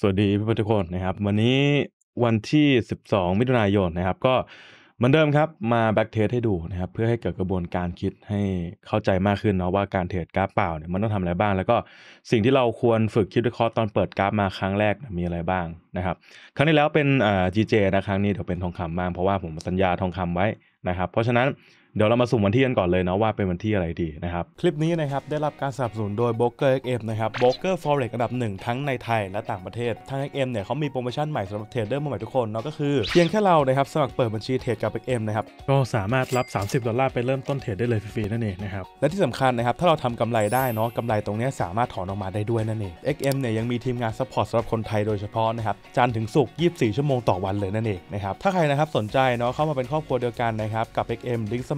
สวัสดีพี่ทุกคนนะครับวันนี้วันที่ 12 มิถุนายนนะครับก็เหมือนเดิมครับมาแบ็กเทสให้ดูนะครับเพื่อให้เกิดกระบวนการคิดให้เข้าใจมากขึ้นเนาะว่าการเทรดกราฟเปล่าเนี่ยมันต้องทำอะไรบ้าง แล้วก็สิ่งที่เราควรฝึกคิดวิเคราะห์ตอนเปิดกราฟมาครั้งแรกมีอะไรบ้างนะครับครั้งที่แล้วเป็นอ่าจีเจนะครั้งนี้เดี๋ยวเป็นทองคำบ้างเพราะว่าผมสัญญาทองคำไว้นะครับเพราะฉะนั้นเดี๋ยวเรามาสุ่มวันที่กันก่อนเลยเนาะว่าเป็นวันที่อะไรดีนะครับ คลิปนี้นะครับ ได้รับการสนับสนุนโดย b r o k e r XM นะครับ b r o k e r Forex อันดับหนึ่งทั้งในไทยและต่างประเทศทาง XM เนี่ยเขามีโปรโมชั่นใหม่สำหรับเทรดเดอร์มใหม่ทุกคน เนาะก็คือเพียงแค่เรานะครับ สมัครเปิดบัญชีเทรดกับ XM นะครับ ก็สามารถรับ30ดอลลาร์ไปเริ่มต้นเทรดได้เลยฟรีๆนั่นเองนะครับและที่สำคัญนะครับถ้าเราทำกำไรได้เนาะกำไรตรงนี้สามารถถอนออกมาได้ด้วยนั่นเอง XM เนี่ยยังมีทีมงานซัพพอร์ตสำหรับคนไทยโดยเฉพาะนะครับจันถึงสุก24 ชั่วโมงต่อวันเลยนั่นเองนะครับถ้าใครนะครับสนใจเนาะเข้ามาเป็นครอบครัวเดียวกันนะครับกับ XM ลิงก์ส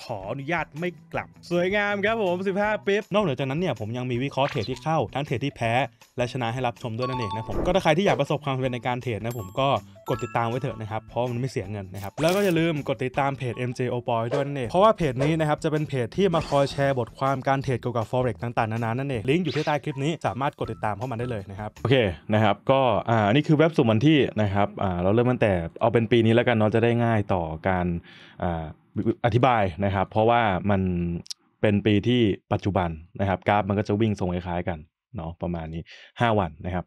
ขออนุญาตไม่กลับสวยงามครับผม 15ปิ๊บนอกเหนือจากนั้นเนี่ยผมยังมีวิเคราะห์เทรดที่เข้า ทั้งเทรดที่แพ้ และชนะให้รับชมด้วยนั่นเองนะผมก็ถ้าใครที่อยากประสบความสำเร็จในการเทรดนะผมก็กดติดตามไว้เถอะนะครับ เพราะมันไม่เสียเงินนะครับ แล้วก็อย่าลืมกดติดตามเพจ MJ o p o y ด้วยนั่นเอง เพราะว่าเพจนี้นะครับจะเป็นเพจที่มาคอยแชร์บทความการเทรดเกี่ยวกับ forex ต่าง ๆนานานั่นเองลิงก์อยู่ที่ใต้คลิปนี้ สามารถกดติดตามเข้ามาได้เลยนะครับโอเคนะครับก็อ่านี่คือเว็บสุ่มวันที่นะครับอ่าเราเริ่มตั้งแต่เอาเป็นปีนี้แล้วกันเนาะจะได้ง่ายต่อการอ่าอธิบายนะครับเพราะว่ามันเป็นปีที่ปัจจุบันนะครับกราฟมันก็จะวิ่งทรงคล้ายๆกันเนาะประมาณนี้ 5 วันนะครับ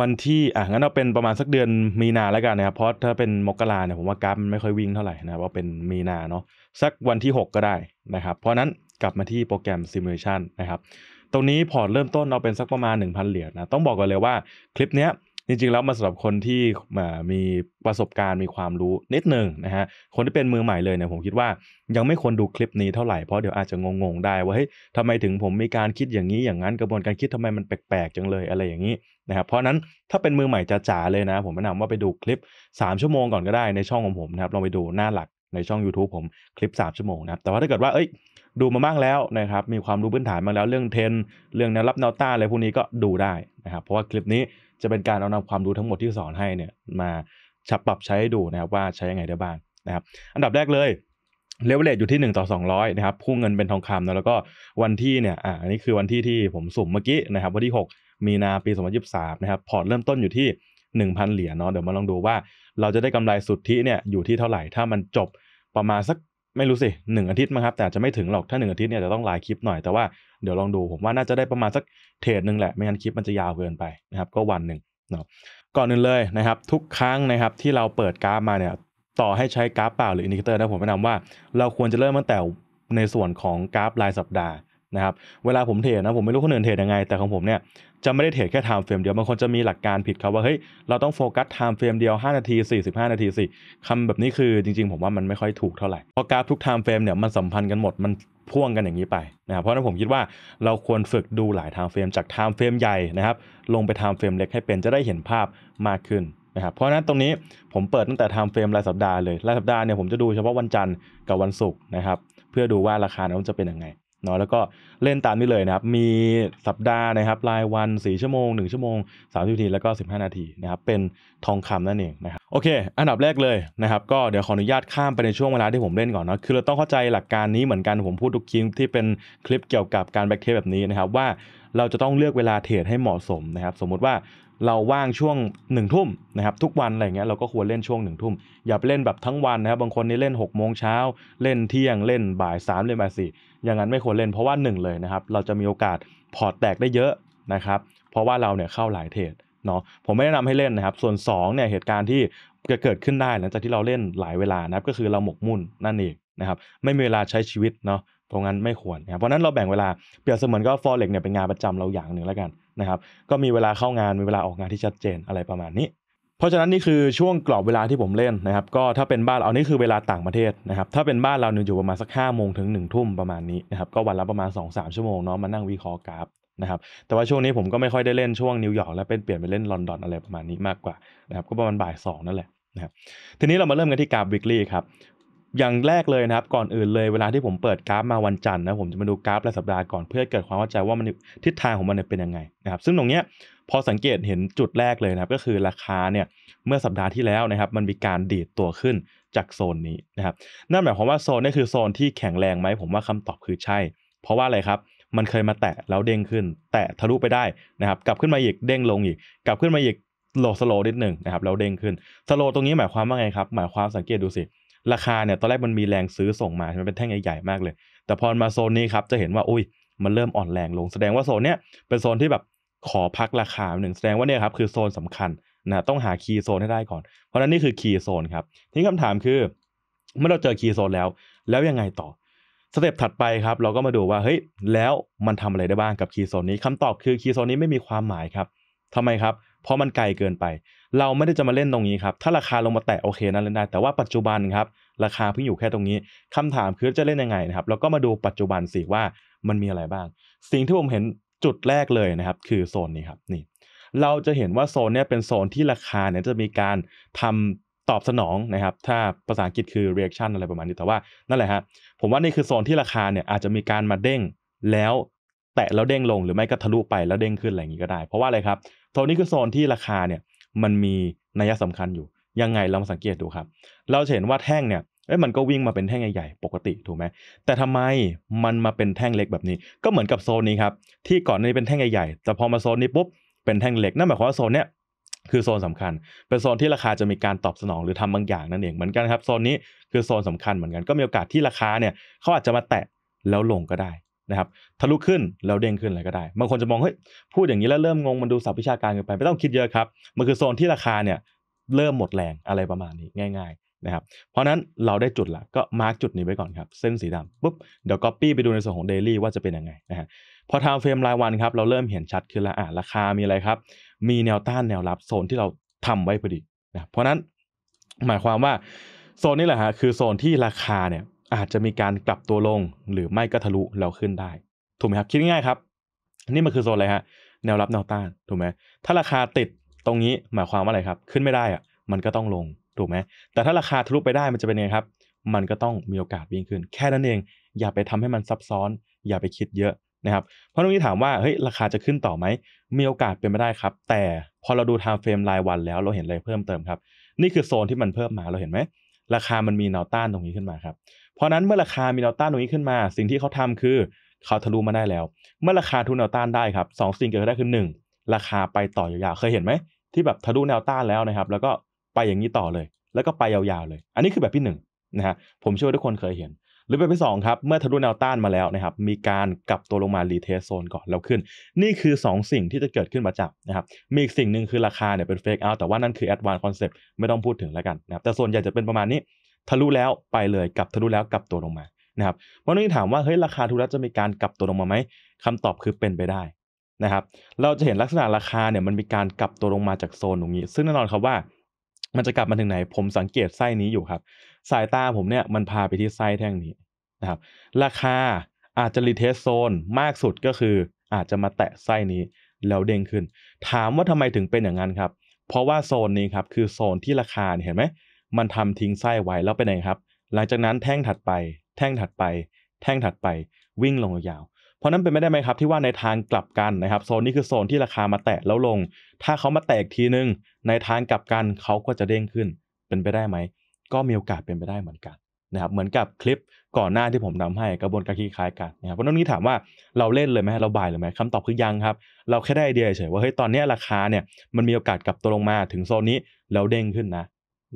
วันที่อ่ะ งั้นเราเป็นประมาณสักเดือนมีนาแล้วกันนะครับเพราะถ้าเป็นมกราเนี่ยผมว่ากราฟมันไม่ค่อยวิ่งเท่าไหร่นะว่าเป็นมีนาเนาะสักวันที่ 6 ก็ได้นะครับเพราะนั้นกลับมาที่โปรแกรมซิมูเลชันนะครับตรงนี้พอร์ตเริ่มต้นเราเป็นสักประมาณ 1,000 เหรียญนะต้องบอกก่อนเลยว่าคลิปเนี้ยจริงๆ แล้วมาสำหรับคนที่มีประสบการณ์มีความรู้นิดหนึ่งนะฮะคนที่เป็นมือใหม่เลยเนี่ยผมคิดว่ายังไม่ควรดูคลิปนี้เท่าไหร่เพราะเดี๋ยวอาจจะงง ๆ ได้ว่าเฮ้ยทำไมถึงผมมีการคิดอย่างนี้อย่างนั้นกระบวนการคิดทำไมมันแปลกๆจังเลยอะไรอย่างนี้นะครับเพราะนั้นถ้าเป็นมือใหม่จ๋าๆเลยนะ ผมแนะนำว่าไปดูคลิป 3 ชั่วโมงก่อนก็ได้ในช่องของผมนะครับลองไปดูหน้าหลักในช่อง YouTube ผมคลิป 3 ชั่วโมงนะครับแต่ว่าถ้าเกิดว่าเอ้ยดูมาบ้างแล้วนะครับมีความรู้พื้นฐานมาแล้วเรื่องเทนเรื่องแนวรับแนวต้านอะไรพวกนี้ก็ดูได้นะครับเพราะว่าคลิปนี้จะเป็นการเอานำความรู้ทั้งหมดที่สอนให้เนี่ยมาฉับปรับใช้ให้ดูนะครับว่าใช้ยังไงได้บ้างนะครับอันดับแรกเลยเลเวลเลตอยู่ที่ 1 ต่อ 200นะครับพุ่งเงินเป็นทองคำนะแล้วก็วันที่เนี่ยอ่าอันนี้คือวันที่ที่ผมสุ่มเมื่อกี้นะครับวันที่ 6 มีนาปี2023นะครับพอร์ตเริ่มต้นอยู่ที่ 1,000 เหรียญเนาะเดี๋ยวมาลองดูว่า เราจะได้กำไรสุทธิเนี่ยอยู่ที่เท่าไหร่ ถ้ามันจบประมาณสักไม่รู้สิหนึ่งอาทิตย์มั้งครับ แต่จะไม่ถึงหรอก ถ้าหนึ่งอาทิตย์เนี่ยจะต้องไลน์คลิปหน่อยแต่ว่าเดี๋ยวลองดูผมว่าน่าจะได้ประมาณสักเทรดหนึ่งแหละ ไม่งั้นคลิปมันจะยาวเกินไปนะครับก็วันหนึ่งเนาะก่อนอื่นเลยนะครับทุกครั้งนะครับที่เราเปิดกราฟมาเนี่ยต่อให้ใช้กราฟเปล่าหรืออินดิเคเตอร์นะผมแนะนำว่าเราควรจะเริ่มตั้งแต่ในส่วนของกราฟรายสัปดาห์นะครับเวลาผมเทรดนะผมไม่รู้คนอื่นเทรดยังไงแต่ของผมเนี่ยจะไม่ได้เทรดแค่ i m ม f เฟรมเดียวบางคนจะมีหลักการผิดครับว่าเฮ้ยเราต้องโฟกัส i m ม f เฟรมเดียว 5 นาที 45 นาทีสิคำแบบนี้คือจริงๆ ผมว่ามันไม่ค่อยถูกเท่าไหร่ เพราะกราฟทุก i m ม f เฟรมเนี่ยมันสัมพันธ์กันหมด มันพ่วงกันอย่างนี้ไปนะครับเพราะนั้นผมคิดว่าเราควรฝึกดูหลาย i m ม f เฟรมจาก i m ม f เฟรมใหญ่นะครับลงไป i m ม f เฟรมเล็กให้เป็นจะได้เห็นภาพมากขึ้นนะครับเพราะนั้นตรงนี้ผมเปิดตั้งแต่ i m ม f เฟรมรายสัปดาห์เลยรายสัปดาห์เนี่ยผมจะดูเฉพาะวันจันทร์กับวันศุกร์นะครับเพื่อดูว่าราคานันจะเป็นยังไงเนาะแล้วก็เล่นตามนี้เลยนะครับ มีสัปดาห์นะครับรายวัน 4 ชั่วโมง 1 ชั่วโมง 30นาที แล้วก็ 15 นาทีนะครับเป็นทองคำนั่นเองนะครับโอเค อันดับแรกเลยนะครับก็เดี๋ยวขออนุญาตข้ามไปในช่วงเวลาที่ผมเล่นก่อนเนาะคือเราต้องเข้าใจหลักการนี้เหมือนกันผมพูดทุกคลิปที่เป็นคลิปเกี่ยวกับการแบ็กเทสแบบนี้นะครับ ว่าเราจะต้องเลือกเวลาเทรดให้เหมาะสมนะครับ สมมติว่าเราว่างช่วงหนึ่งทุ่มนะครับทุกวันอะไรเงี้ยเราก็ควรเล่นช่วงหนึ่งทุ่มอย่าไปเล่นแบบทั้งวันนะครับบางคนนี่เล่น6กโมงเช้าเล่นเที่ยงเล่นบ่าย3ามเล่นบ่ายสี่อย่างนั้นไม่ควรเล่นเพราะว่า1เลยนะครับเราจะมีโอกาสพอร์ตแตกได้เยอะนะครับเพราะว่าเราเนี่ยเข้าหลายเทรดเนาะผมไม่แนะนำให้เล่นนะครับส่วน2เนี่ยเหตุการณ์ที่จะเกิดขึ้นได้หลังจากที่เราเล่นหลายเวลานะครับก็คือเราหมกมุ่นนั่นเองนะครับไม่มีเวลาใช้ชีวิตเนาะตรงนั้นไม่ควรนะครับเพราะนั้นเราแบ่งเวลาเปรียบเสมือนก็ฟอเร็กเนี่ยเป็นงานประจำเราอย่างหนึ่งแล้วกันนะครับก็มีเวลาเข้างานมีเวลาออกงานที่ชัดเจนอะไรประมาณนี้ เพราะฉะนั้นนี่คือช่วงกรอบเวลาที่ผมเล่นนะครับก็ถ้าเป็นบ้านเอานี่คือเวลาต่างประเทศนะครับถ้าเป็นบ้านเราเนี่ยอยู่ประมาณสักห้าโมงถึงหนึ่งทุ่มประมาณนี้นะครับก็วันละประมาณ2อสชั่วโมงเนาะมานั่งวิเคราะห์กราฟนะครับแต่ว่าช่วงนี้ผมก็ไม่ค่อยได้เล่นช่วงนิวยอร์กแล้วเป็นเปลี่ยนไปเล่นลอนดอนอะไรประมาณนี้มากกว่านะครับก็ประมาณบ่ายสองนั่นแหละนะครับทีนี้เรามาเริ่มกันที่กราฟวิกลี่ครับอย่างแรกเลยนะครับก่อนอื่นเลยเวลาที่ผมเปิดกราฟมาวันจันทร์นะผมจะมาดูกราฟรายสัปดาห์ก่อนเพื่อเกิดความเข้าใจว่ามันทิศทางของมันเป็นยังไงนะครับซึ่งตรงเนี้ยพอสังเกตเห็นจุดแรกเลยนะครับก็คือราคาเนี่ยเมื่อสัปดาห์ที่แล้วนะครับมันมีการดีดตัวขึ้นจากโซนนี้นะครับนั่นหมายความว่าโซนนี้คือโซนที่แข็งแรงไหมผมว่าคำตอบคือใช่ เพราะว่าอะไรครับมันเคยมาแตะแล้วเด้งขึ้นแตะทะลุไปได้นะครับ กลับขึ้นมาอีกเด้งลงอีก กลับขึ้นมาอีกโลสโลนิดหนึ่งนะครับแล้วเด้งขึ้นสโลตรงนี้หมายความว่าไงครับหมายความสังเกตดูสิราคาเนี่ยตอนแรกมันมีแรงซื้อส่งมาใช่ไหมเป็นแท่งใหญ่ๆมากเลย แต่พอมาโซนนี้ครับจะเห็นว่าอุ้ยมันเริ่มอ่อนแรงลง แสดงว่าโซนเนี้ยเป็นโซนที่แบบขอพักราคาหนึ่งแสดงว่าเนี่ยครับคือโซนสำคัญนะต้องหาคีย์โซนให้ได้ก่อน เพราะนั้นนี่คือคีย์โซนครับ ทีนี้คำถามคือเมื่อเราเจอคีย์โซนแล้วแล้วยังไงต่อ สเต็ปถัดไปครับ เราก็มาดูว่าเฮ้ยแล้วมันทำอะไรได้บ้างกับคีย์โซนนี้คำตอบคือคีย์โซนนี้ไม่มีความหมายครับทำไมครับเพราะมันไกลเกินไปเราไม่ได้จะมาเล่นตรงนี้ครับ ถ้าราคาลงมาแตะโอเคนั่นเล่นได้ แต่ว่าปัจจุบันครับราคาเพิ่งอยู่แค่ตรงนี้ คำถามคือจะเล่นยังไงนะครับแล้วก็มาดูปัจจุบันสิว่ามันมีอะไรบ้าง สิ่งที่ผมเห็นจุดแรกเลยนะครับคือโซนนี้ครับนี่ เราจะเห็นว่าโซนนี้เป็นโซนที่ราคาเนี่ยจะมีการทำตอบสนองนะครับ ถ้าภาษาอังกฤษคือ reaction อะไรประมาณนี้แต่ว่านั่นแหละฮะ ผมว่านี่คือโซนที่ราคาเนี่ยอาจจะมีการมาเด้งแล้วแตะแล้วเด้งลงหรือไม่ก็ทะลุไปแล้วเด้งขึ้นอะไรอย่างนี้ก็ได้ เพราะว่าอะไรครับโซนนี้คือโซนที่ราคาเนี่ยมันมีนัยสำคัญอยู่ยังไงเรามาสังเกตดูครับ เราเห็นว่าแท่งเนี่ยเอ้ยมันก็วิ่งมาเป็นแท่งใหญ่ๆปกติถูกไหมแต่ทำไมมันมาเป็นแท่งเล็กแบบนี้ ก็เหมือนกับโซนนี้ครับที่ก่อนนี้เป็นแท่งใหญ่ๆแต่พอมาโซนนี้ปุ๊บเป็นแท่งเล็กนั่นหมายความว่าโซนเนี้ยคือโซนสำคัญ เป็นโซนที่ราคาจะมีการตอบสนองหรือทำบางอย่างนั่นเองเหมือนกันครับโซนนี้คือโซนสำคัญเหมือนกันก็มีโอกาสที่ราคาเนี่ยเขาอาจจะมาแตะแล้วลงก็ได้นะครับทะลุขึ้นแล้วเด้งขึ้นอะไรก็ได้บางคนจะมองเฮ้ยพูดอย่างนี้แล้วเริ่มงงมันดูสับวิชาการเกินไป ไม่ต้องคิดเยอะครับ มันคือโซนที่ราคาเนี่ย เริ่มหมดแรงอะไรประมาณนี้ง่ายๆนะครับเพราะนั้นเราได้จุดละก็มาร์กจุดนี้ไว้ก่อนครับ เส้นสีดำปุ๊บ เดี๋ยวก๊อปปี้ไปดูในส่วนของเดลี่ว่าจะเป็นยังไงนะฮะพอทำเฟรมรายวันครับเราเริ่มเห็นชัดขึ้นละอ่ะราคามีอะไรครับ มีแนวต้านแนวรับโซนที่เราทำไว้พอดีนะเพราะนั้นหมายความว่าโซนนี้แหละฮะคือ โซนที่ราคาเนี่ยอาจจะมีการกลับตัวลงหรือไม่ก็ทะลุแล้วขึ้นได้ถูกไหมครับ คิดง่ายครับนี่มันคือโซนอะไรฮะแนวรับแนวต้านถูกไหมถ้าราคาติดตรงนี้หมายความว่าอะไรครับ ขึ้นไม่ได้อะมันก็ต้องลงถูกไหมแต่ถ้าราคาทะลุไปได้มันจะเป็นยังไงครับ มันก็ต้องมีโอกาสวิ่งขึ้น แค่นั้นเองอย่าไปทำให้มันซับซ้อน อย่าไปคิดเยอะนะครับ เพราะตรงนี้ถามว่าเฮ้ยราคาจะขึ้นต่อไหมมีโอกาสเป็นไปได้ครับ แต่พอเราดูไทม์เฟรมรายวันแล้วเราเห็นอะไรเพิ่มเติมครับนี่คือโซนที่มันเพิ่มมาเราเห็นไหมราคามันมีแนวต้านตรงนี้ขึ้นมาครับเพราะนั้นเมื่อราคามีแนวต้านตรงนี้ขึ้นมา สิ่งที่เขาทำคือเขาทะลุมาได้แล้ว เมื่อราคาทุนแนวต้านได้ครับสสิ่งเกิดขึ้นได้คือ1ราคาไปต่อยาวๆเคยเห็นไหมที่แบบทะลุแนวต้านแล้วนะครับแล้วก็ไปอย่างนี้ต่อเลย แล้วก็ไปยาวๆเลย อันนี้คือแบบที่1นนะฮะผมเชื่อว่าทุกคนเคยเห็น หรือแบบที่2ครับเมื่อทะลุแนวต้านมาแล้วนะครับมีการกลับตัวลงมารีเทสโซนก่อนแล้วขึ้นนี่คือ 2 สิ่งที่จะเกิดขึ้นมาจับนะครับมีอีกสิ่งหนึ่งคือราคาเนี่ยเป็นเฟกเอาแต่ว่านั่นคือแอดวานซ์คอนเซปต์ไม่ต้องพูดถึงแล้วกันนะครับแต่ส่วนใหญ่จะเป็นประมาณนี้ทะลุแล้วไปเลยกลับทะลุแล้วกลับตัวลงมานะครับเพราะนี่ถามว่าเฮ้ยราคาทุเรศจะมีการกลับตัวลงมาไหมคำตอบคือเป็นไปได้นะครับ เราจะเห็นลักษณะราคาเนี่ยมันมีการกลับตัวลงมาจากโซนตรงนี้ ซึ่งแน่นอนครับว่า มันจะกลับมาถึงไหน ผมสังเกตไส้นี้อยู่ครับ สายตาผมเนี่ยมันพาไปที่ไส้แท่งนี้นะครับ ราคาอาจจะรีเทสโซนมากสุดก็คือ อาจจะมาแตะไส้นี้ แล้วเด้งขึ้น ถามว่าทำไมถึงเป็นอย่างนั้นครับ เพราะว่าโซนนี้ครับคือโซนที่ราคาเห็นไหมมันทำทิ้งไส้ไว้แล้วเป็นไงครับ หลังจากนั้นแท่งถัดไป แท่งถัดไป แท่งถัดไป วิ่งลงยาว เพราะนั้นเป็นไม่ได้ไหมครับ ที่ว่าในทางกลับกันนะครับ โซนนี้คือโซนที่ราคามาแตะแล้วลง ถ้าเขามาแตกทีนึงในทางกลับกันเขาก็จะเด้งขึ้น เป็นไปได้ไหม ก็มีโอกาสเป็นไปได้เหมือนกันนะครับ เหมือนกับคลิปก่อนหน้าที่ผมนำให้กระบวนการคล้ายกันนะครับเพราะนั้นนี้ถามว่าเราเล่นเลยไหมเราบ่ายเลยไหมคำตอบคือยังครับ เราแค่ได้ไอเดียเฉยว่าเฮ้ยตอนนี้ราคาเนี่ยมันมีโอกาสกลับตัวลงมาถึงโซนนี้แล้วเด้งขึ้นนะ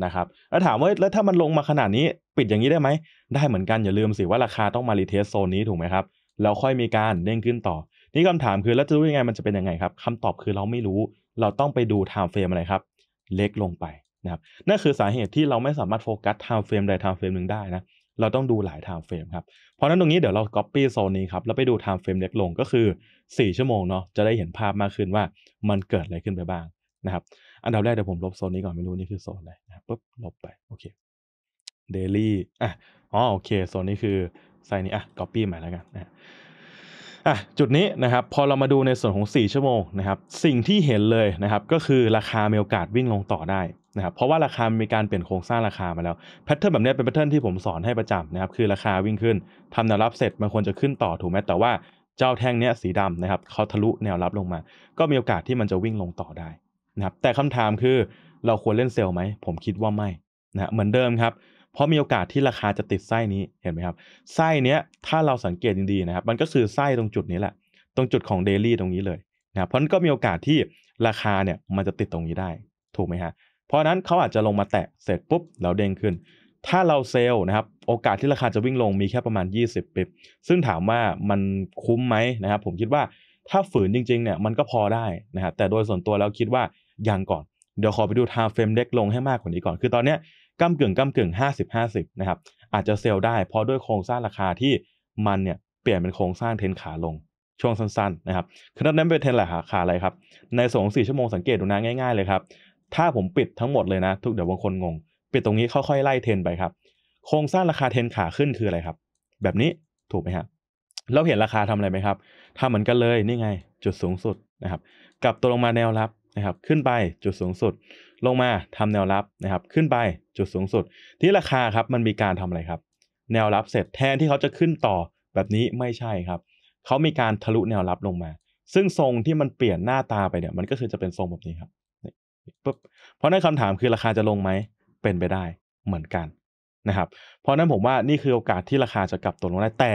นะครับแล้วถามว่าแล้วถ้ามันลงมาขนาดนี้ปิดอย่างนี้ได้ไหมได้เหมือนกันอย่าลืมสิว่าราคาต้องมารีเทสโซนนี้ถูกไหมครับ แล้วค่อยมีการเด้งขึ้นต่อ นี่คำถามคือแล้วจะรู้ยังไงมันจะเป็นยังไงครับคำตอบคือเราไม่รู้เราต้องไปดูไทม์เฟรมอะไรครับ เล็กลงไปนะครับนั่นคือสาเหตุที่เราไม่สามารถโฟกัสไทม์เฟรมใดไทม์เฟรมหนึ่งได้นะเราต้องดูหลายไทม์เฟรมครับเพราะนั้นตรงนี้เดี๋ยวเราก๊อปปี้โซนนี้ครับแล้วไปดูไทม์เฟรมเล็กลงก็คือ 4 ชั่วโมงเนาะจะได้เห็นภาพมากขึ้นว่ามันเกิดอะไรขึ้นไปบ้างนะครับอันดับแรกเดี๋ยวผมลบโซนนี้ก่อนไม่รู้ นี่คือโซนอะไรนะปุ๊บ ลบไป โอเคเดลี่อ่ะอ๋อโอเคโซนนี้คือไซน์นี้อ่ะก๊อปปี้ใหม่แล้วกันนะอ่ะจุดนี้นะครับ พอเรามาดูในส่วนของ 4 ชั่วโมงนะครับ สิ่งที่เห็นเลยนะครับ ก็คือราคามีโอกาสวิ่งลงต่อได้นะครับเพราะว่าราคามีการเปลี่ยนโครงสร้างราคามาแล้วแพทเทิร์นแบบนี้เป็นแพทเทิร์นที่ผมสอนให้ประจำนะครับคือ ราคาวิ่งขึ้นทำแนวรับเสร็จมันควรจะขึ้นต่อถูกไหมแต่ว่าเจ้าแท่งเนี้ยสีดำนะครับเขาทะลุแนวรับลงมา ก็มีโอกาสที่มันจะวิ่งลงต่อได้นะครับแต่คำถามคือเราควรเล่นเซลล์ไหมผมคิดว่าไม่นะเหมือนเดิมครับเพราะมีโอกาสที่ราคาจะติดไส้นี้เห็นไหมครับไส้เนี้ยถ้าเราสังเกตดีๆนะครับมันก็คือไส้ตรงจุดนี้แหละตรงจุดของเดลี่ตรงนี้เลยนะเพราะนั้นก็มีโอกาสที่ราคาเนี่ยมันจะติดตรงนี้ได้ถูกไหมฮะเพราะนั้นเขาอาจจะลงมาแตะเสร็จปุ๊บแล้วเด้งขึ้น ถ้าเราเซลล์นะครับโอกาสที่ราคาจะวิ่งลงมีแค่ประมาณ 20ปิบซึ่งถามว่ามันคุ้มไหมนะครับผมคิดว่าถ้าฝืนจริงๆเนี่ยมันก็พอได้นะฮะแต่โดยส่วนตัวเราคิดว่ายังก่อนเดี๋ยวขอไปดูทา m ์เฟรมเล็กลงให้มากกว่านี้ก่อนคือตอนนี้ยก้ากึ่งก้ากึ่ง 50 50 นะครับ อาจจะเซลล์ได้เพราะด้วยโครงสร้างราคาที่มันเนี่ยเปลี่ยนเป็นโครงสร้างเทนขาลง ช่วงสั้นๆนะครับคือนั้นเป็นเทนราคาอะไรครับ ในสองสี่ชั่วโมงสังเกตดูนะง่ายๆเลยครับ ถ้าผมปิดทั้งหมดเลยนะ ทุกเดี๋ยวบางคนงงปิดตรงนี้ค่อยๆไล่เทนไปครับโครงสร้างราคาเทนขาขึ้นคืออะไรครับ แบบนี้ถูกไหมครับเราเห็นราคาทำอะไรไหมครับทำเหมือนกันเลยนี่ไงจุดสูงสุดนะครับ กลับตัวลงมาแนวรับนะครับขึ้นไปจุดสูงสุด ลงมาทำแนวรับนะครับ ขึ้นไปจุดสูงสุด ที่ราคาครับมันมีการทำอะไรครับ แนวรับเสร็จแทนที่เขาจะขึ้นต่อแบบนี้ไม่ใช่ครับ เขามีการทะลุแนวรับลงมา ซึ่งทรงที่มันเปลี่ยนหน้าตาไปเนี่ยมันก็คือจะเป็นทรงแบบนี้ครับปุ๊บเพราะนั้นคำถามคือราคาจะลงไหมเป็นไปได้เหมือนกันนะครับ เพราะนั้นผมว่านี่คือโอกาสที่ราคาจะกลับตัวลงได้แต่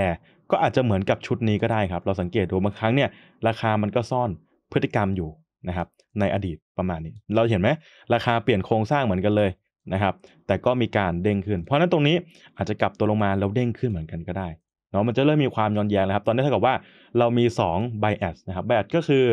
ก็อาจจะเหมือนกับชุดนี้ก็ได้ครับเราสังเกตดูบางครั้งเนี่ย ราคามันก็ซ่อนพฤติกรรมอยู่นะครับในอดีตประมาณนี้ เราเห็นไหม ราคาเปลี่ยนโครงสร้างเหมือนกันเลยนะครับแต่ก็มีการเด้งขึ้น เพราะนั้นตรงนี้อาจจะกลับตัวลงมาแล้วเด้งขึ้นเหมือนกันก็ได้เนาะมันจะเริ่มมีความย้อนแย้งนลครับตอนนี้เท่ากับว่าเรามี 2 bias นะครับ bias ก็คือ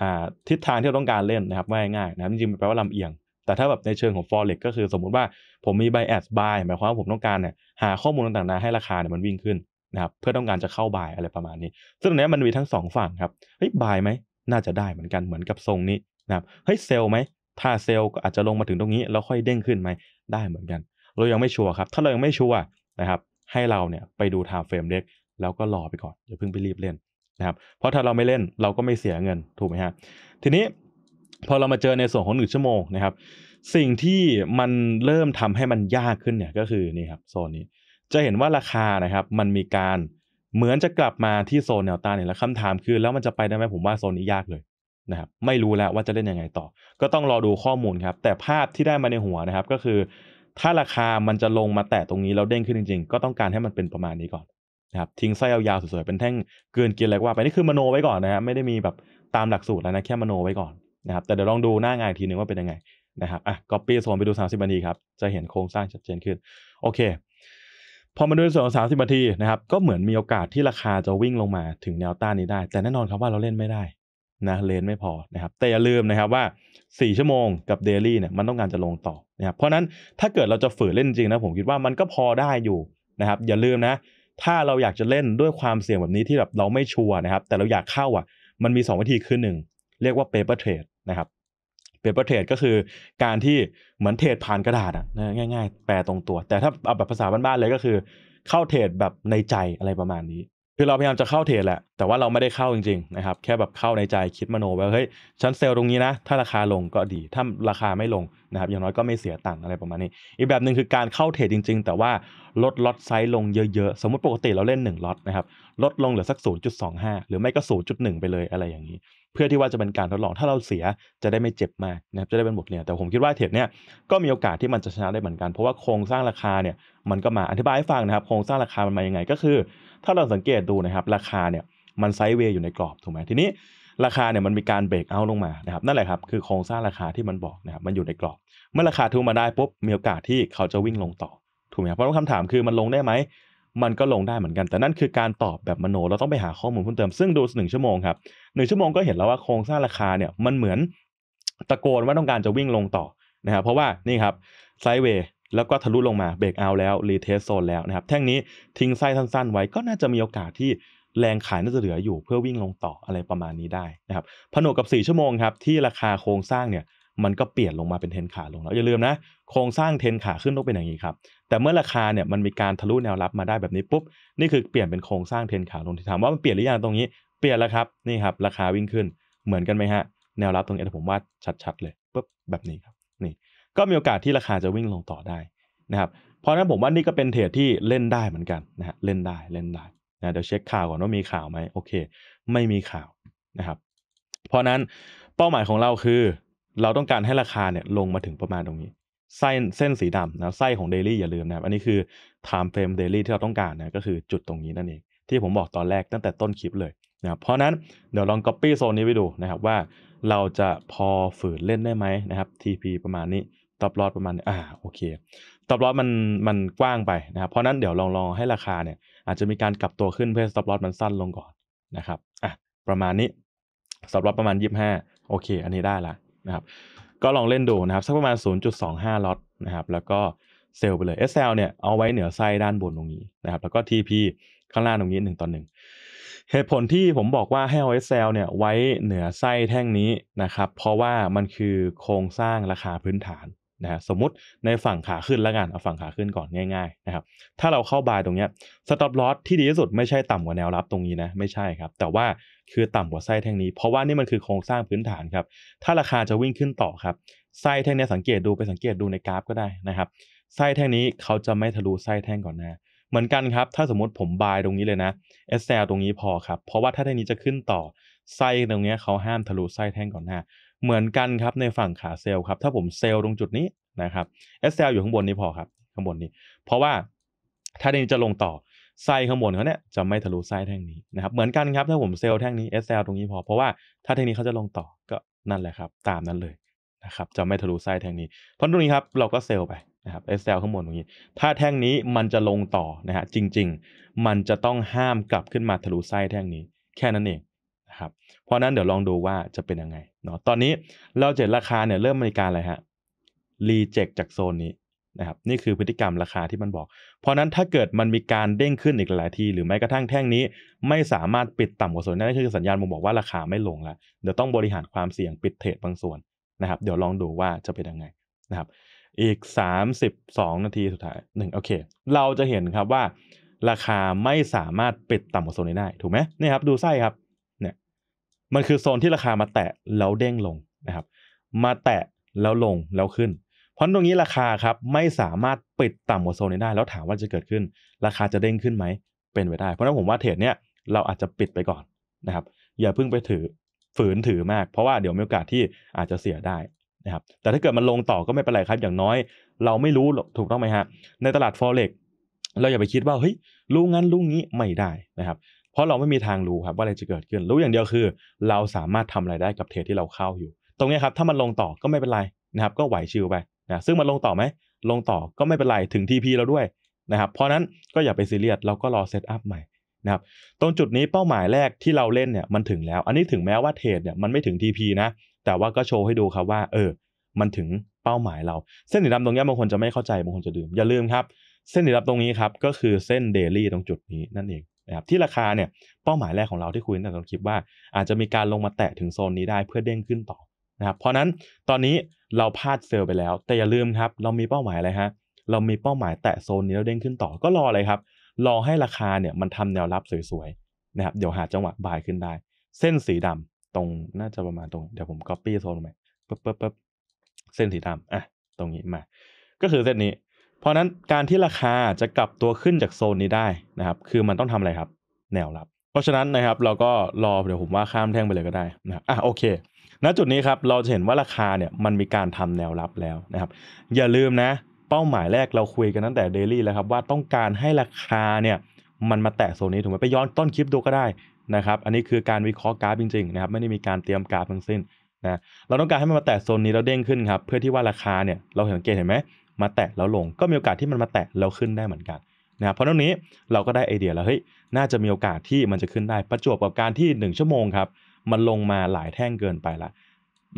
อทิศทางที่เราต้องการเล่นนะครับง่ายๆนะครับจริงๆแปลว่าลำเอียงแต่ถ้าแบบในเชิงของ forex ก็คือสมมุติว่าผมมี bias buy หมายความว่าผมต้องการเนี่ยหาข้อมูลต่างๆให้ราคาเนี่ยมันวิ่งขึ้นนะครับเพื่อต้องการจะเข้าบายอะไรประมาณนี้ ซึ่งตรงนี้มันมีทั้ง2ฝั่งครับเฮ้ยบายไหมน่าจะได้เหมือนกันเหมือนกับทรงนี้นะครับเฮ้ยเซลล์ไหม ถ้าเซลล์ก็อาจจะลงมาถึงตรงนี้แล้วค่อยเด้งขึ้นไหมได้เหมือนกัน เรายังไม่ชัวร์ครับ ถ้าเรายังไม่ชัวร์นะครับ ให้เราเนี่ยไปดูไทม์เฟรมเล็ก แล้วก็รอไปก่อนอย่าเพิ่งไปรีบเล่นนะครับ เพราะถ้าเราไม่เล่นเราก็ไม่เสียเงินถูกไหมฮะ ทีนี้ พอเรามาเจอในส่วนของหนึ่งชั่วโมงนะครับ สิ่งที่มันเริ่มทำให้มันยากขึ้นเนี่ยก็คือนี่ครับโซนนี้ จะเห็นว่าราคานะครับ มันมีการเหมือนจะกลับมาที่โซนแนวต้านเนี่ย แล้วคำถามคือแล้วมันจะไปได้ไหมผมว่าโซนนี้ยากเลยนะครับไม่รู้แล้วว่าจะเล่นยังไงต่อ ก็ต้องรอดูข้อมูลครับ แต่ภาพที่ได้มาในหัวนะครับ ก็คือ ถ้าราคามันจะลงมาแตะตรงนี้ แล้วเด้งขึ้นจริง ๆ ก็ต้องการให้มันเป็นประมาณนี้ก่อนนะครับทิ้งไส้ยาวๆสวยๆเป็นแท่งเกินเกินอะไรว่าไปนี่คือมโนไว้ก่อนนะฮะไม่ได้มีแบบตามหลักสูตรแล้วนะแค่มโนไว้ก่อนนะครับ แต่เดี๋ยวลองดูหน้างานีทีนึงว่าเป็นยังไงนะครับอ่ะก๊อปปี้่วนไปดู 30นาทีครับจะเห็นโครงสร้างชัดเจนขึ้นโอเค พอมาดูในส่วนของิบนาทีนะครับก็เหมือนมีโอกาสที่ราคาจะวิ่งลงมาถึงแนวต้านนี้ได้ แต่แน่นอนครับว่าเราเล่นไม่ได้นะเลนไม่พอนะครับ แต่อย่าลืมนะครับว่า 4 ชั่วโมงกับเดลี่เนี่ยมันต้องการจะลงต่อนะครับเพราะนั้นถ้าเกิดเราจะฝืนเล่นจริงนะผมคิดว่ามันก็พอได้อยู่นะครับ อย่าลืมนะ ถ้าเราอยากจะเล่นด้วยความเสี่ยงแบบนี้ที่แบบเราไม่ชัวร์นะครับ แต่เราอยากเข้าอ่ะ มันมี 2 วิธีคือหนึ่งเรียกว่าเปเปอร์เทรดนะครับเปเปอร์เทรดก็คือการที่เหมือนเทรดผ่านกระดาษอ่ะง่ายๆ แปลตรงตัว แต่ถ้าเอาแบบภาษาบ้านๆเลยก็คือ เข้าเทรดแบบในใจอะไรประมาณนี้คือเราพยายามจะเข้าเทรดแหละ แต่ว่าเราไม่ได้เข้าจริง ๆนะครับ แค่แบบเข้าในใจคิดมโนว่าเฮ้ยฉันเซลล์ตรงนี้นะ ถ้าราคาลงก็ดี ถ้าราคาไม่ลงนะครับ อย่างน้อยก็ไม่เสียตังค์อะไรประมาณนี้ อีกแบบหนึ่งคือการเข้าเทรดจริงๆ แต่ว่าลดล็อตไซส์ลงเยอะๆ สมมติปกติเราเล่น 1 ล็อตนะครับ ลดลงเหลือสัก 0.25 หรือไม่ก็ 0.1ไปเลยอะไรอย่างนี้ เพื่อที่ว่าจะเป็นการทดลอง ถ้าเราเสียจะได้ไม่เจ็บมากนะครับ จะได้เป็นบทเรียน แต่ผมคิดว่าเทรดเนี่ยก็มีโอกาสที่มันจะชนะได้เหมือนกัน เพราะว่าโครงสร้างราคาเนี่ย มันก็มาอธิบายให้ฟังนะครับโครงสร้างราคามันมายังไงก็คือถ้าเราสังเกตดูนะครับ ราคาเนี่ยมันไซด์เวย์อยู่ในกรอบถูกไหมทีนี้ราคาเนี่ยมันมีการเบรกเอาลงมานะครับนั่นแหละครับ คือโครงสร้างราคาที่มันบอกนะครับมันอยู่ในกรอบ เมื่อราคาทุมาได้ปุ๊บมีโอกาสที่เขาจะวิ่งลงต่อ ถูกไหมครับเพราะคำถามคือมันลงได้ไหมมันก็ลงได้เหมือนกัน แต่นั่นคือการตอบแบบมโนเราต้องไปหาข้อมูลเพิ่มเติมซึ่งดูหนึ่งชั่วโมงครับหนึ่งชั่วโมงก็เห็นแล้วว่าโครงสร้างราคาเนี่ยมันเหมือนตะโกนว่าต้องการจะวิ่งลงต่อนะครับเพราะว่านี่ครับไซด์เวย์แล้วก็ทะลุลงมาเบรกเอาแล้วรีเทสโซนแล้วนะครับ แท่งนี้ทิ้งไส้สั้นๆ ไว้ก็น่าจะมีโอกาสที่แรงขายน่าจะเหลืออยู่ เพื่อวิ่งลงต่ออะไรประมาณนี้ได้นะครับผนวกกับ 4 ชั่วโมงครับ ที่ราคาโครงสร้างเนี่ย มันก็เปลี่ยนลงมาเป็นเทนขาลงแล้ว อย่าลืมนะ โครงสร้างเทนขาขึ้นต้องเป็นอย่างนี้ครับ แต่เมื่อราคาเนี่ยมันมีการทะลุแนวรับมาได้แบบนี้ปุ๊บนี่คือเปลี่ยนเป็นโครงสร้างเทนขาลงที่ถามว่ามันเปลี่ยนหรือยังตรงนี้เปลี่ยนแล้วครับนี่ครับ ราคาวิ่งขึ้นเหมือนกันไหมฮะแนวรับตรงนี้ผมวาดชัดๆ เลยปุ๊บแบบนี้ครับก็มีโอกาสที่ราคาจะวิ่งลงต่อได้นะครับเพราะนั้นผมว่านี่ก็เป็นเทรดที่เล่นได้เหมือนกันนะฮะเล่นได้เล่นได้นะเดี๋ยวเช็คข่าวก่อนว่ามีข่าวไหมโอเค ไม่มีข่าวนะครับเพราะนั้นเป้าหมายของเราคือ เราต้องการให้ราคาเนี่ยลงมาถึงประมาณตรงนี้ไส้เส้นสีดำนะไส้ของเดลี่อย่าลืมนะครับอันนี้คือไทม์เฟรมเดลี่ที่เราต้องการนะก็คือจุดตรงนี้นั่นเองที่ผมบอกตอนแรกตั้งแต่ต้นคลิปเลยนะเพราะนั้นเดี๋ยวลองก๊อปปี้โซนนี้ไปดูนะครับว่าเราจะพอฝืนเล่นได้ไหมนะครับ TP ประมาณนี้ตอบรอดประมาณอ่า โอเค ตอบรอดมัน มันกว้างไปนะครับ เพราะนั้นเดี๋ยวลองลองให้ราคาเนี่ย อาจจะมีการกลับตัวขึ้นเพื่อตอบรอดมันสั้นลงก่อนนะครับ อ่ะ ประมาณนี้ตอบรอดประมาณ25โอเค อันนี้ได้ละนะครับ ก็ลองเล่นดูนะครับสักประมาณ0.25ล็อตนะครับ แล้วก็เซลไปเลย SL เนี่ย เอาไว้เหนือไส้ด้านบนตรงนี้นะครับ แล้วก็ TP ข้างล่างตรงนี้1ต่อ1เหตุผลที่ผมบอกว่าให้เอา SL เนี่ย ไว้เหนือไส้แท่งนี้นะครับ เพราะว่ามันคือโครงสร้างราคาพื้นฐานนะฮะสมมติในฝั่งขาขึ้นละกัน เอาฝั่งขาขึ้นก่อนง่ายๆนะครับ ถ้าเราเข้าบายตรงเนี้ยสต็อปลอสที่ดีที่สุดไม่ใช่ต่ำกว่าแนวรับตรงนี้นะ ไม่ใช่ครับ แต่ว่าคือต่ำกว่าไส้แท่งนี้ เพราะว่านี่มันคือโครงสร้างพื้นฐานครับ ถ้าราคาจะวิ่งขึ้นต่อครับ ไส้แท่งนี้สังเกตดูไปสังเกตดูในกราฟก็ได้นะครับ ไส้แท่งนี้เขาจะไม่ทะลุไส้แท่งก่อนนะเหมือนกันครับ ถ้าสมมติผมบายตรงนี้เลยนะเอสซลตรงนี้พอครับ เพราะว่าถ้าแท่งนี้จะขึ้นต่อ ไส้ตรงนี้เขาห้ามทะลุไส้แท่งก่อนหน้าเหมือนกันครับในฝั่งขาเซลล์ครับถ้าผมเซลล์ตรงจุดนี้นะครับ SL อยู่ข้างบนนี้พอครับข้างบนนี้เพราะว่า ถ้านี้จะลงต่อไส้ข้างบนเขาเนี่ยจะไม่ทะลุไส้แท่งนี้นะครับเหมือนกันครับ ถ้าผมเซลล์แท่งนี้ SL ตรงนี้พอเพราะว่าถ้าแท่งนี้เขาจะลงต่อก็นั่นแหละครับ ตามนั้นเลยนะครับจะไม่ทะลุไส้แท่งนี้เพราะตรงนี้ครับเราก็เซลล์ไปนะครับ SL ข้างบนตรงนี้ ถ้าแท่งนี้มันจะลงต่อนะฮะจริง ๆ มันจะต้องห้ามกลับขึ้นมาทะลุไส้แท่งนี้ แค่นั้นเองนะครับเพราะนั้นเดี๋ยวลองดูว่าจะเป็นยังไงเนาะตอนนี้เราเจ็นราคาเนี่ยเริ่มมีการอะไรฮะรีเจ็คจากโซนนี้นะครับนี่คือพฤติกรรมราคาที่มันบอก เพราะนั้นถ้าเกิดมันมีการเด้งขึ้นอีกหลายทีหรือแม้กระทั่งแท่งนี้ ไม่สามารถปิดต่ำกว่าโซนนั้นคือสัญญาณมันบอกว่าราคาไม่ลงแล้ว เดี๋ยวต้องบริหารความเสี่ยงปิดเทรดบางส่วนนะครับ เดี๋ยวลองดูว่าจะเป็นยังไงนะครับ อีก 32 นาทีสุดท้ายหนึ่งโอเค เราจะเห็นครับว่า ราคาไม่สามารถปิดต่ำกว่าโซนนี้ได้ ถูกไหมนี่ครับดูไส้ครับมันคือโซนที่ราคามาแตะแล้วเด้งลงนะครับ มาแตะแล้วลงแล้วขึ้น เพราะตรงนี้ราคาครับไม่สามารถปิดต่ำกว่าโซนนี้ได้ แล้วถามว่าจะเกิดขึ้น ราคาจะเด้งขึ้นไหมเป็นไปได้เพราะนั้นผมว่าเทรดเนี้ยเราอาจจะปิดไปก่อนนะครับ อย่าเพิ่งไปถือฝืนถือมากเพราะว่าเดี๋ยวมีโอกาสที่อาจจะเสียได้นะครับ แต่ถ้าเกิดมันลงต่อก็ไม่เป็นไรครับอย่างน้อย เราไม่รู้ ถูกต้องไหมฮะ ในตลาดฟอเร็กเราอย่าไปคิดว่าเฮ้ยรู้งั้นรู้งี้ไม่ได้นะครับเพราะเราไม่มีทางรู้ครับว่า อะไรจะเกิดขึ้นรู้อย่างเดียวคือ เราสามารถทำอะไรได้กับเทรดที่เราเข้าอยู่ ตรงนี้ครับถ้ามันลงต่อก็ไม่เป็นไรนะครับก็ไหวชิวไปนะซึ่งมันลงต่อไหม ลงต่อก็ไม่เป็นไรถึง TP เราด้วยนะครับเพราะนั้นก็อย่าไปซีเรียสเราก็รอเซตอัพใหม่นะครับตรงจุดนี้เป้าหมายแรกที่เราเล่นเนี่ยมันถึงแล้ว อันนี้ถึงแม้ว่าเทรดเนี่ยมันไม่ถึง TP นะแต่ว่าก็โชว์ให้ดูครับว่าเออมันถึงเป้าหมายเราเส้นสีดำตรงนี้บางคนจะไม่เข้าใจบางคนจะลืมอย่าลืมครับเส้นสีดำตรงนี้ครับก็คือเส้นเดลี่ตรงจุดนี้นั่นเองนะครับที่ราคาเนี่ยเป้าหมายแรกของเราที่คุยในตอนคลิปว่า อาจจะมีการลงมาแตะถึงโซนนี้ได้เพื่อเด้งขึ้นต่อนะครับเพราะนั้นตอนนี้เราพลาดเซลล์ไปแล้ว แต่อย่าลืมครับ เรามีเป้าหมายอะไรฮะเรามีเป้าหมายแตะโซนนี้แล้วเด้งขึ้นต่อก็รออะไรครับรอให้ราคาเนี่ยมันทำแนวรับสวยๆนะครับ เดี๋ยวหาจังหวะบายขึ้นได้ เส้นสีดำตรงน่าจะประมาณตรงเดี๋ยวผมปปี้โซนไปปึ๊บปึ๊บปึ๊บเส้นสีดำอ่ะตรงนี้มา ก็คือเส้นนี้เพราะนั้นการที่ราคาจะกลับตัวขึ้นจากโซนนี้ได้นะครับคือมันต้องทำอะไรครับแนวรับ เพราะฉะนั้นนะครับเราก็รอเดี๋ยวผมว่าข้ามแท่งไปเลยก็ได้นะอ่ะโอเคณจุดนี้ครับเราจะเห็นว่าราคาเนี่ยมันมีการทำแนวรับแล้วนะครับอย่าลืมนะ เป้าหมายแรกเราคุยกันตั้งแต่เดลี่แล้วครับว่าต้องการให้ราคาเนี่ยมันมาแตะโซนนี้ถูกไหมไปย้อนต้นคลิปดูก็ได้นะครับอันนี้คือการวิเคราะห์กราฟจริงๆนะครับไม่ได้มีการเตรียมกราฟทั้งสิ้นนะเราต้องการให้มันมาแตะโซนนี้แล้วเด้งขึ้นครับเพื่อที่ว่าราคาเนี่ยเราเห็นเกณฑ์เห็นไหมมาแตะแล้วลงก็มีโอกาสที่มันมาแตะแล้วขึ้นได้เหมือนกันนะเพราะตรงนี้เราก็ได้ไอเดียแล้วเฮ้ยน่าจะมีโอกาสที่มันจะขึ้นได้ประจวบกับการที่1ชั่วโมงครับมันลงมาหลายแท่งเกินไปละ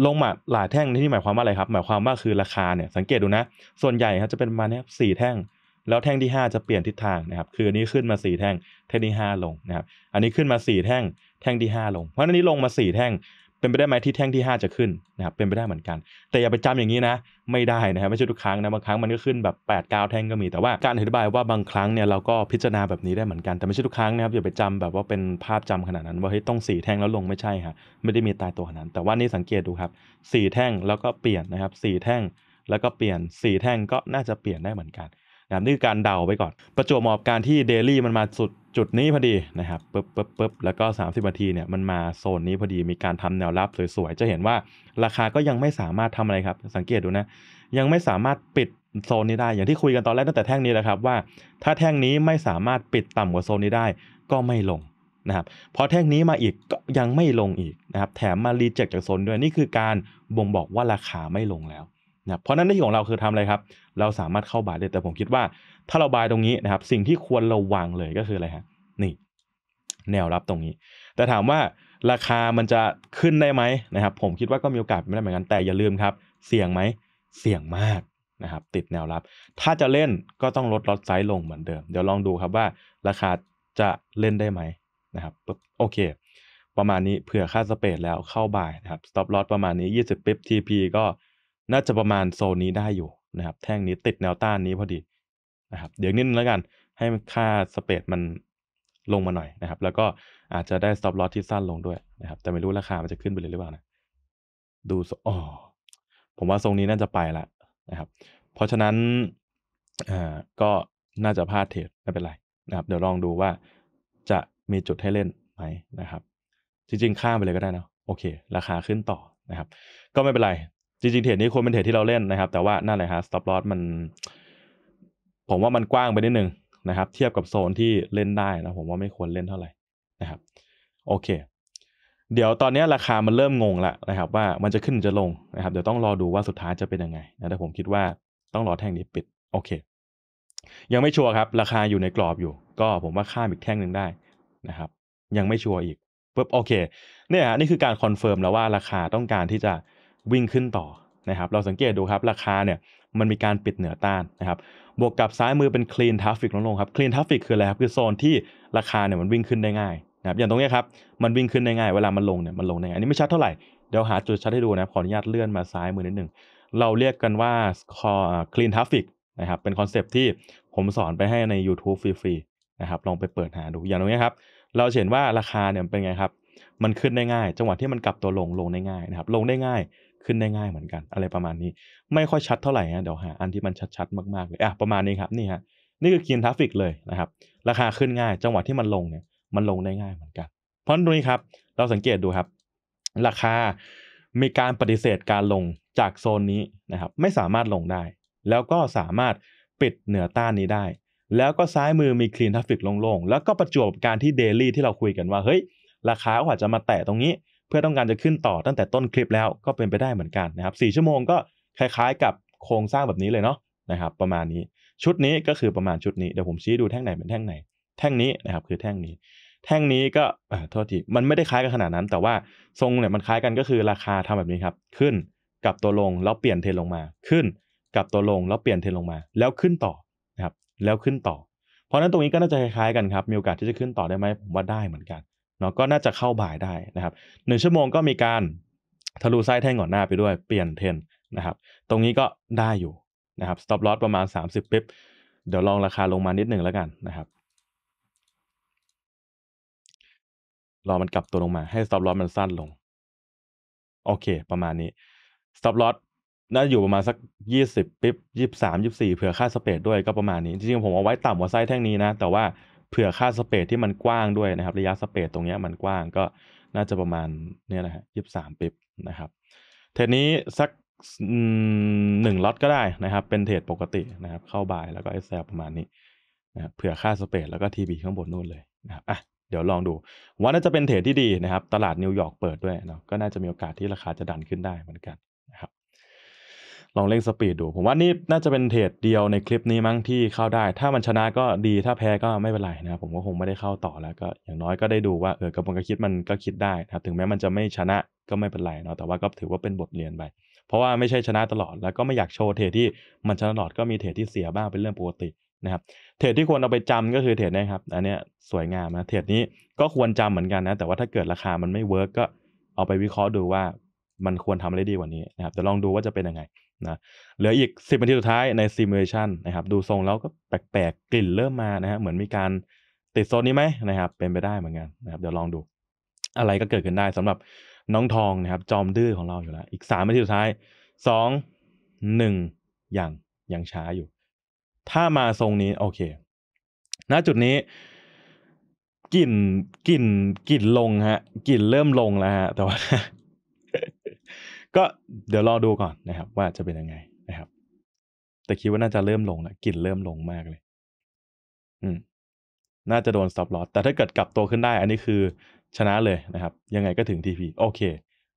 ลงมาหลายแท่งที่หมายความว่าอะไรครับหมายความว่าคือราคาเนี่ยสังเกตดูนะ ส่วนใหญ่ครับจะเป็นมาเนี่ยสี่แท่งแล้วแท่งที่5จะเปลี่ยนทิศทางนะครับคืออันนี้ขึ้นมา4แท่งแท่งที่5ลงนะครับอันนี้ขึ้นมา4แท่งแท่งที่5ลงเพราะอันนี้ลงมา4แท่งเป็นไปได้ไหมที่แท่งที่ 5 จะขึ้นนะครับเป็นไปได้เหมือนกัน แต่อย่าไปจำอย่างนี้นะไม่ได้นะครับไม่ใช่ทุกครั้งนะบางครั้งมันก็ขึ้นแบบ8ปดเก้าแท่งก็มีแต่ว่าการอธิบายว่าบางครั้งเนี่ยเราก็พิจารณาแบบนี้ได้เหมือนกันแต่ไม่ใช่ทุกครั้งนะครับอย่าไปจำแบบว่าเป็นภาพจำขนาดนั้น ว่าเฮ้ยต้อง 4 แท่งแล้วลงไม่ใช่คัะไม่ได้มีตายตัวขนาดนั้น แต่ว่านี่สังเกตดูครับ4แท่งแล้วก็เปลี่ยนนะครับ4แท่งแล้วก็เปลี่ยน 4 แท่งก็น่าจะเปลี่ยนได้เหมือนกันนะครับนี่คือการเดาไปก่อนประจวบเหมาะกับการที่เดลี่มันมาสุดจุดนี้พอดีนะครับปึ๊บปึ๊บปึ๊บแล้วก็ 30นาทีเนี่ยมันมาโซนนี้พอดีมีการทำแนวรับสวยๆจะเห็นว่าราคาก็ยังไม่สามารถทำอะไรครับ สังเกตดูนะ ยังไม่สามารถปิดโซนนี้ได้ อย่างที่คุยกันตอนแรกตั้งแต่แท่งนี้แหละครับว่า ถ้าแท่งนี้ไม่สามารถปิดต่ำกว่าโซนนี้ได้ก็ไม่ลงนะครับพอแท่งนี้มาอีกก็ยังไม่ลงอีกนะครับแถมมารีเจ็คจากโซนด้วย นี่คือการบ่งบอกว่าราคาไม่ลงแล้วนะเพราะนั้นหน้าที่ของเราคือทำอะไรครับเราสามารถเข้าบายได้แต่ผมคิดว่าถ้าเราบายตรงนี้นะครับ สิ่งที่ควรระวังเลยก็คืออะไรฮะนี่ แนวรับตรงนี้ แต่ถามว่าราคามันจะขึ้นได้ไหมนะครับผมคิดว่าก็มีโอกาสไม่ได้เหมือนกันแต่อย่าลืมครับ เสี่ยงไหม เสี่ยงมากนะครับ ติดแนวรับ ถ้าจะเล่นก็ต้องลดลดไซส์ลงเหมือนเดิมเดี๋ยวลองดูครับว่าราคาจะเล่นได้ไหมนะครับปุ๊บโอเค ประมาณนี้เผื่อค่าสเปดแล้วเข้าบ่ายนะครับสต็อปลอตประมาณนี้20ิ๊บ TP ก็น่าจะประมาณโซนนี้ได้อยู่นะครับ แท่งนี้ติดแนวต้านนี้พอดีนะครับเดี๋ยวนิดนึงแล้วกันให้ค่าสเปดมันลงมาหน่อยนะครับ แล้วก็อาจจะได้ stop loss ที่สั้นลงด้วยนะครับ แต่ไม่รู้ราคามันจะขึ้นไปเลยหรือเปล่านะ ดูอ๋อผมว่าทรงนี้น่าจะไปละนะครับ เพราะฉะนั้นอ่าก็น่าจะพลาดเทรดไม่เป็นไรนะครับ เดี๋ยวลองดูว่าจะมีจุดให้เล่นไหมนะครับ จริงๆข้ามไปเลยก็ได้นะโอเค ราคาขึ้นต่อนะครับ ก็ไม่เป็นไรจริงๆเทรดนี้ควรเป็นเทรดที่เราเล่นนะครับ แต่ว่านั่นแหละฮะ stop loss มันผมว่ามันกว้างไปนิดนึงนะครับ เทียบกับโซนที่เล่นได้นะผมว่าไม่ควรเล่นเท่าไหร่นะครับ โอเค เดี๋ยวตอนนี้ราคามันเริ่มงงละนะครับว่ามันจะขึ้นจะลงนะครับ เดี๋ยวต้องรอดูว่าสุดท้ายจะเป็นยังไงนะแต่ผมคิดว่าต้องรอแท่งนี้ปิดโอเค ยังไม่ชัวร์ครับ ราคาอยู่ในกรอบอยู่ ก็ผมว่าข้ามอีกแท่งหนึ่งได้นะครับ ยังไม่ชัวร์อีกปุ๊บโอเค เนี่ยฮะนี่คือการคอนเฟิร์มแล้วว่าราคาต้องการที่จะวิ่งขึ้นต่อนะครับเราสังเกตดูครับ ราคาเนี่ยมันมีการปิดเหนือต้านนะครับบวกกับซ้ายมือเป็น clean traffic ลดลงครับ clean traffic คืออะไรครับ คือโซนที่ราคาเนี่ยมันวิ่งขึ้นได้ง่ายนะครับ อย่างตรงนี้ครับ มันวิ่งขึ้นได้ง่ายเวลามันลงเนี่ยมันลงได้ง่าย อันนี้ไม่ชัดเท่าไหร่เดี๋ยวหาจุดชัดให้ดูนะขออนุญาตเลื่อนมาซ้ายมือนิดหนึ่ง เราเรียกกันว่า clean traffic นะครับเป็นคอนเซปที่ผมสอนไปให้ใน YouTube ฟรีๆนะครับลองไปเปิดหาดูอย่างตรงนี้ครับเราเห็นว่าราคาเนี่ยเป็นไงครับมันขึ้นได้ง่าย จังหวะที่มันกลับตัวลงลงได้ง่ายนะครับลงได้ง่ายขึ้นได้ง่ายเหมือนกันอะไรประมาณนี้ไม่ค่อยชัดเท่าไหร่นะเดี๋ยวหาอันที่มันชัด ๆ มากๆเลยอ่ะประมาณนี้ครับนี่ฮะนี่คือคีนทราฟิกเลยนะครับ ราคาขึ้นง่ายจังหวะที่มันลงเนี่ย มันลงได้ง่ายเหมือนกัน เพราะตรงนี้ครับ เราสังเกตดูครับ ราคามีการปฏิเสธการลงจากโซนนี้นะครับ ไม่สามารถลงได้ แล้วก็สามารถปิดเหนือต้านนี้ได้ แล้วก็ซ้ายมือมีคลีนทราฟิกลงๆแล้วก็ประจวบการที่เดลี่ที่เราคุยกันว่าเฮ้ยราคาอาจจะมาแตะตรงนี้เพื่อต้องการจะขึ้นต่อตั้งแต่ต้นคลิปแล้วก็เป็นไปได้เหมือนกันนะครับ4ชั่วโมงก็คล้าย ๆ กับโครงสร้างแบบนี้เลยเนาะนะครับ ประมาณนี้ชุดนี้ก็คือประมาณชุดนี้เดี๋ยวผมชี้ดูแท่งไหนเป็นแท่งไหนแท่งนี้นะครับคือแท่งนี้ แท่งนี้ก็โทษทีมันไม่ได้คล้ายกันขนาดนั้น แต่ว่าทรงเนี่ยมันคล้ายกันก็คือราคาทำแบบนี้ครับขึ้นกับตัวลงแล้วเปลี่ยนเทนลงมา ขึ้นกับตัวลงแล้วเปลี่ยนเทนลงมา แล้วขึ้นต่อนะครับแล้วขึ้นต่อ เพราะนั้นตรงนี้ก็น่าจะคล้ายกันครับมีโอกาสที่จะขึ้นต่อได้ไหมผมว่าได้เหมือนกันเนาะก็น่าจะเข้าบ่ายได้นะครับหนึ่งชั่วโมงก็มีการทะลุไส้แท่งก่อนหน้าไปด้วยเปลี่ยนเทนนะครับ ตรงนี้ก็ได้อยู่นะครับสต็อปลอสประมาณ 30ปิ๊บเดี๋ยวลองราคาลงมานิดหนึ่งแล้วกันนะครับรอมันกลับตัวลงมาให้สต็อปลอสมันสั้นลง โอเค ประมาณนี้สต็อปลอสน่าอยู่ประมาณสัก20ปิ๊บ่สี่เผื่อค่าสเปรดด้วยก็ประมาณนี้ จริงๆผมเอาไว้ต่ำกว่าไส้แท่งนี้นะแต่ว่าเผื่อค่าสเปซที่มันกว้างด้วยนะครับ ระยะสเปซตรงนี้มันกว้างก็น่าจะประมาณเนี่ยนะฮะยี่สิบสามปิบนะครับเทรดนี้สักหนึ่งล็อตก็ได้นะครับเป็นเทรดปกตินะครับเข้าบ่ายแล้วก็เอสประมาณนี้นะเผื่อค่าสเปซแล้วก็ทีบีข้างบนนู่นเลยนะครับอ่ะเดี๋ยวลองดู ว่าน่าจะเป็นเทรดที่ดีนะครับ ตลาดนิวยอร์กเปิดด้วยเนาะก็น่าจะมีโอกาสที่ราคาจะดันขึ้นได้เหมือนกันลองเล่นสปีดดู ผมว่านี่น่าจะเป็นเทรดเดียวในคลิปนี้มั้งที่เข้าได้ ถ้ามันชนะก็ดีถ้าแพ้ก็ไม่เป็นไรนะผมก็คงไม่ได้เข้าต่อแล้วก็อย่างน้อยก็ได้ดูว่าเออกระบวนการคิดมันก็คิดได้นะครับถึงแม้มันจะไม่ชนะก็ไม่เป็นไรเนาะแต่ว่าก็ถือว่าเป็นบทเรียนไปเพราะว่าไม่ใช่ชนะตลอดแล้วก็ไม่อยากโชว์เทรดที่มันชนะตลอดก็มีเทรดที่เสียบ้างเป็นเรื่องปกตินะครับเทรดที่ควรเอาไปจำก็คือเทรดนะครับอันนี้สวยงามนะเทรดนี้ก็ควรจำเหมือนกันนะแต่ว่าถ้าเกิดราคามันไม่เวิร์กก็เอาไปวิเคราะห์ดูว่ามันควรทำอะไรดีกว่านี้นะครับแต่ลองดูว่าจะเป็นยังไงนะเหลืออีก 10นาทีสุดท้ายในซิมูเลชันนะครับ ดูทรงแล้วก็แปลกๆกลิ่นเริ่มมานะฮะเหมือนมีการติดโซนนี้ไหมนะครับ เป็นไปได้เหมือนกันนะครับเดี๋ยวลองดู อะไรก็เกิดขึ้นได้สำหรับน้องทองนะครับจอมดื้อของเราอยู่แล้ว อีก3นาทีสุดท้าย 2 1อย่างยังช้าอยู่ ถ้ามาทรงนี้ โอเคณจุดนี้กลิ่นกลิ่นกลิ่นลงฮะกลิ่นเริ่มลงแล้วฮะแต่ว่าก็เดี๋ยวรอดูก่อนนะครับ ว่าจะเป็นยังไงนะครับ แต่คิดว่าน่าจะเริ่มลงนะกลิ่นเริ่มลงมากเลย อืมน่าจะโดน stop loss แต่ถ้าเกิดกลับตัวขึ้นได้ อันนี้คือชนะเลยนะครับ ยังไงก็ถึง TP โอเค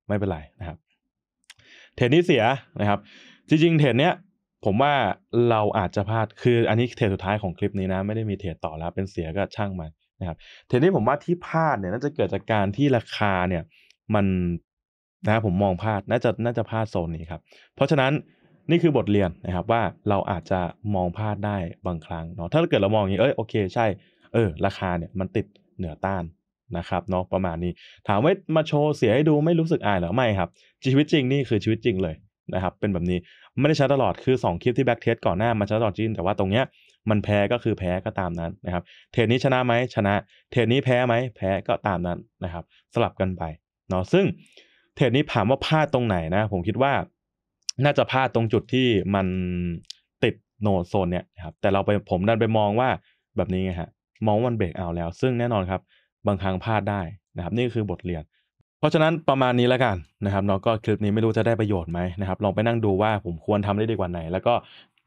ไม่เป็นไรนะครับเทรดนี้เสียนะครับ จริงๆ เทรดเนี้ยผมว่าเราอาจจะพลาด คืออันนี้เทรดสุดท้ายของคลิปนี้นะ ไม่ได้มีเทรดต่อแล้วเป็นเสียก็ช่างมันนะครับเทรดนี้ผมว่าที่พลาดเนี่ยน่าจะเกิดจากการที่ราคาเนี่ย มันนะผมมองพลาดน่าจะน่าจะพลาดโซนนี้ครับเพราะฉะนั้นนี่คือบทเรียนนะครับว่าเราอาจจะมองพลาดได้บางครั้งเนาะถ้าเกิดเรามองอย่างนี้เอ้ยโอเคใช่เออราคาเนี่ยมันติดเหนือต้านนะครับเนาะประมาณนี้ ถามว่ามาโชว์เสียให้ดูไม่รู้สึกอายหรอไม่ครับชีวิตจริงนี่คือชีวิตจริงเลยนะครับเป็นแบบนี้ไม่ได้ใช้ตลอดคือ2คลิปที่แบ็กเทสก่อนหน้ามาใช้ตลอดจริงแต่ว่าตรงเนี้ยมันแพ้ก็คือแพ้ก็ตามนั้นนะครับเทรนนี้ชนะไหมชนะเทรดนี้แพ้ไหมแพ้ก็ตามนั้นนะครับสลับกันไปเนาะซึ่งเทรดนี้ถามว่าพลาดตรงไหนนะ ผมคิดว่าน่าจะพลาดตรงจุดที่มันติดโนดโซนเนี่ยครับ แต่เราไปผมดันไปมองว่าแบบนี้ไงฮะมองว่ามันเบรกเอาแล้วซึ่งแน่นอนครับบางครั้งพลาดได้นะครับ นี่คือบทเรียน เพราะฉะนั้นประมาณนี้แล้วกันนะครับนาะก็คลิปนี้ไม่รู้จะได้ประโยชน์ไหมนะครับลองไปนั่งดูว่าผมควรทำได้ดีกว่าไหน แล้วก็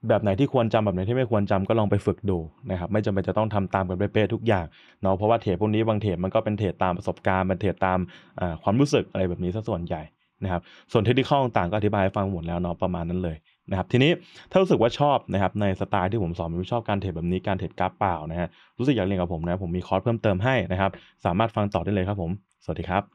แบบไหนที่ควรจำแบบไหนที่ไม่ควรจำก็ลองไปฝึกดูนะครับไม่จำเป็นจะต้องทำตามกันเป๊ะทุกอย่างเนาะเพราะว่าเทรดพวกนี้บางเทรดมันก็เป็นเทรดตามประสบการณ์เป็นเทรดตามความรู้สึกอะไรแบบนี้ซะส่วนใหญ่นะครับ ส่วนเทคนิคต่างก็อธิบายให้ฟังหมดแล้วเนาะประมาณนั้นเลยนะครับทีนี้ถ้ารู้สึกว่าชอบนะครับในสไตล์ที่ผมสอนผมชอบการเทรดแบบนี้การเทรดกราฟเปล่านะฮะรู้สึกอยากเรียนกับผมนะผมมีคอร์สเพิ่มเติมให้นะครับสามารถฟังต่อได้เลยครับผมสวัสดีครับ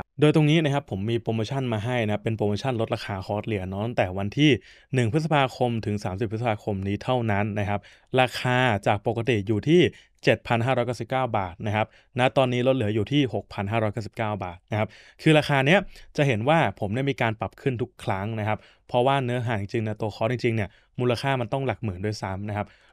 ับโดยตรงนี้นะครับผมมีโปรโมชั่นมาให้นะเป็นโปรโมชั่นลดราคาคอร์สเรียนนาะตั้งแต่วันที่ 1 พฤษภาคมถึง 30 พฤษภาคมนี้เท่านั้นนะครับ ราคาจากปกติอยู่ที่ 7,599 บาทนะครับณนะตอนนี้ลดเหลืออยู่ที่ 6,599 บาทนะครับคือราคาเนี้ยจะเห็นว่าผมได้มีการปรับขึ้นทุกครั้งนะครับ เพราะว่าเนื้อหาจริงๆนะตัวคอร์สจริงๆเนี่ยมูลค่ามันต้องหลักหมื่นด้วยซ้ำนะครับ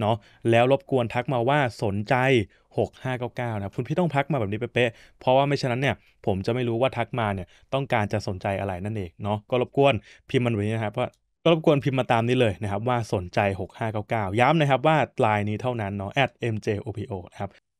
เนาะแล้วรบกวนทักมาว่าสนใจ 6599 นะคุณพี่ต้องทักมาแบบนี้เป๊ะเพราะว่าไม่ฉะนั้นเนี่ยผมจะไม่รู้ว่าทักมาเนี่ยต้องการจะสนใจอะไรนั่นเองเนาะก็รบกวนพิมพ์มันไว้นะครับว่าก็รบกวนพิมพ์มาตามนี้เลยนะครับ ว่าสนใจ 6599 ย้ำนะครับว่าลายนี้เท่านั้นเนาะ mjopo นะครับ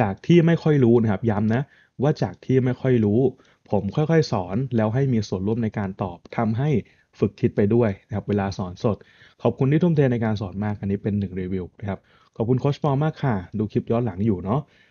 จากที่ไม่ค่อยรู้นะครับย้ำนะ ว่าจากที่ไม่ค่อยรู้ ผมค่อยๆสอนแล้วให้มีส่วนร่วมในการตอบทำให้ฝึกคิดไปด้วยนะครับเวลาสอนสด ขอบคุณที่ทุ่มเท ในการสอนมาก อันนี้เป็นหนึ่งรีวิวนะครับขอบคุณโคชปอมากค่ะ ดูคลิปย้อนหลังอยู่เนาะ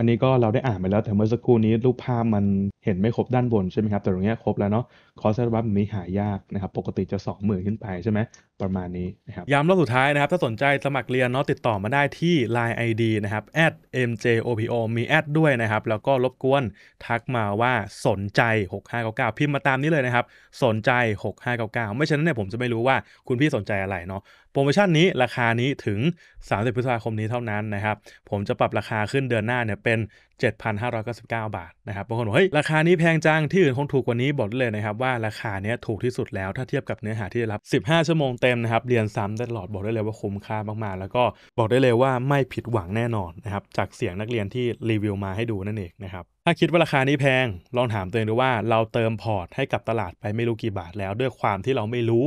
อันนี้ก็เราได้อ่านไปแล้วแต่เมื่อสักครู่นี้รูปภาพมันเห็นไม่ครบด้านบนใช่ไหมครับแต่ตรงนี้ครบแล้วเนาะคอสเซอร์บัฟนี้หายากนะครับปกติจะ 20,000ขึ้นไปใช่ไหมประมาณนี้นะครับย้ำรอบสุดท้ายนะครับ ถ้าสนใจสมัครเรียนเนาะติดต่อมาได้ที่ Line ID นะครับ @mjopo มีแอดด้วยนะครับ แล้วก็รบกวนทักมาว่าสนใจ 6599 พิมพ์มาตามนี้เลยนะครับ สนใจ 6599 ไม่ช่นั้นเนี่ยผมจะไม่รู้ว่าคุณพี่สนใจอะไรเนาะโปรโมชั่นนี้ราคานี้ถึง 30 พฤษภาคมนี้เท่านั้นนะครับ ผมจะปรับราคาขึ้นเดือนหน้าเนี่ยเป็น7,599บาท นะครับบางคนบอกเฮ้ย ราคานี้แพงจัง ที่อื่นคงถูกกว่านี้ บอกได้เลยนะครับ ว่าราคาเนี้ยถูกที่สุดแล้วถ้าเทียบกับเนื้อหาที่ได้รับ 15 ชั่วโมงเต็มนะครับ เรียนซ้ำตลอด บอกได้เลยว่าคุ้มค่ามากๆ แล้วก็บอกได้เลยว่าไม่ผิดหวังแน่นอนนะครับ จากเสียงนักเรียนที่รีวิวมาให้ดูนั่นเองนะครับถ้าคิดว่าราคานี้แพงลองถามตัวเองดูว่าเราเติมพอร์ตให้กับตลาดไปไม่รู้กี่บาทแล้วด้วยความที่เราไม่รู้